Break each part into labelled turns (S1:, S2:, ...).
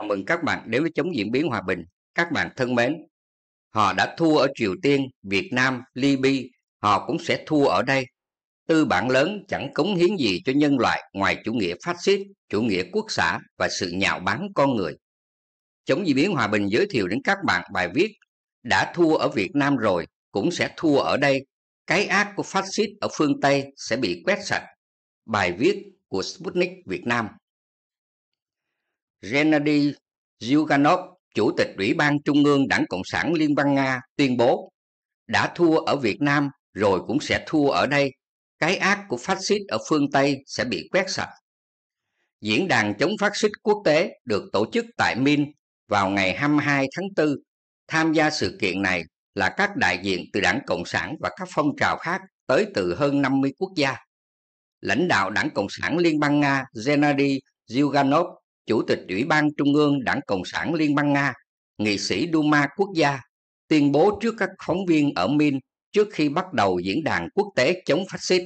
S1: Chào mừng các bạn đến với chống diễn biến hòa bình. Các bạn thân mến, họ đã thua ở Triều Tiên, Việt Nam, Libya, họ cũng sẽ thua ở đây. Tư bản lớn chẳng cống hiến gì cho nhân loại ngoài chủ nghĩa phát xít, chủ nghĩa quốc xã và sự nhạo báng con người. Chống diễn biến hòa bình giới thiệu đến các bạn bài viết đã thua ở Việt Nam rồi, cũng sẽ thua ở đây. Cái ác của phát xít ở phương Tây sẽ bị quét sạch. Bài viết của Sputnik Việt Nam Gennady Zyuganov, Chủ tịch Ủy ban Trung ương Đảng Cộng sản Liên bang Nga, tuyên bố đã thua ở Việt Nam rồi cũng sẽ thua ở đây. Cái ác của phát xít ở phương Tây sẽ bị quét sạch. Diễn đàn chống phát xít quốc tế được tổ chức tại Min vào ngày 22 tháng 4. Tham gia sự kiện này là các đại diện từ đảng Cộng sản và các phong trào khác tới từ hơn 50 quốc gia. Lãnh đạo đảng Cộng sản Liên bang Nga Gennady Zyuganov Chủ tịch Ủy ban Trung ương Đảng Cộng sản Liên bang Nga, nghị sĩ Duma quốc gia, tuyên bố trước các phóng viên ở Min trước khi bắt đầu diễn đàn quốc tế chống phát xít.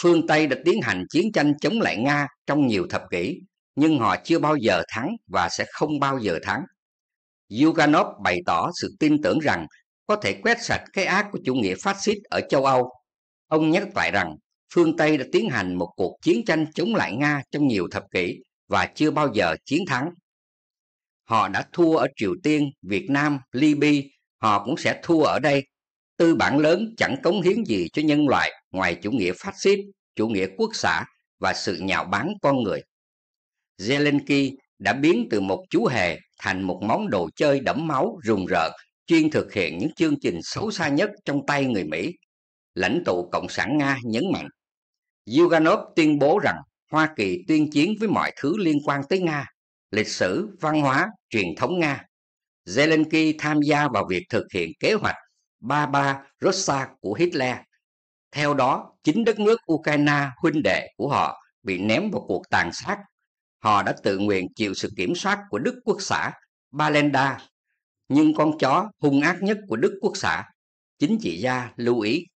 S1: Phương Tây đã tiến hành chiến tranh chống lại Nga trong nhiều thập kỷ, nhưng họ chưa bao giờ thắng và sẽ không bao giờ thắng. Yuganov bày tỏ sự tin tưởng rằng có thể quét sạch cái ác của chủ nghĩa phát xít ở châu Âu. Ông nhắc lại rằng phương Tây đã tiến hành một cuộc chiến tranh chống lại Nga trong nhiều thập kỷ và chưa bao giờ chiến thắng. Họ đã thua ở Triều Tiên, Việt Nam, Libya, họ cũng sẽ thua ở đây. Tư bản lớn chẳng cống hiến gì cho nhân loại ngoài chủ nghĩa phát xít, chủ nghĩa quốc xã và sự nhạo báng con người. Zelensky đã biến từ một chú hề thành một món đồ chơi đẫm máu rùng rợn chuyên thực hiện những chương trình xấu xa nhất trong tay người Mỹ. Lãnh tụ Cộng sản Nga nhấn mạnh. Yuganov tuyên bố rằng Hoa Kỳ tuyên chiến với mọi thứ liên quan tới Nga, lịch sử, văn hóa, truyền thống Nga. Zelensky tham gia vào việc thực hiện kế hoạch Ba Rossa của Hitler. Theo đó, chính đất nước Ukraine huynh đệ của họ bị ném vào cuộc tàn sát. Họ đã tự nguyện chịu sự kiểm soát của Đức Quốc xã Balenda, nhưng con chó hung ác nhất của Đức Quốc xã, chính trị gia lưu ý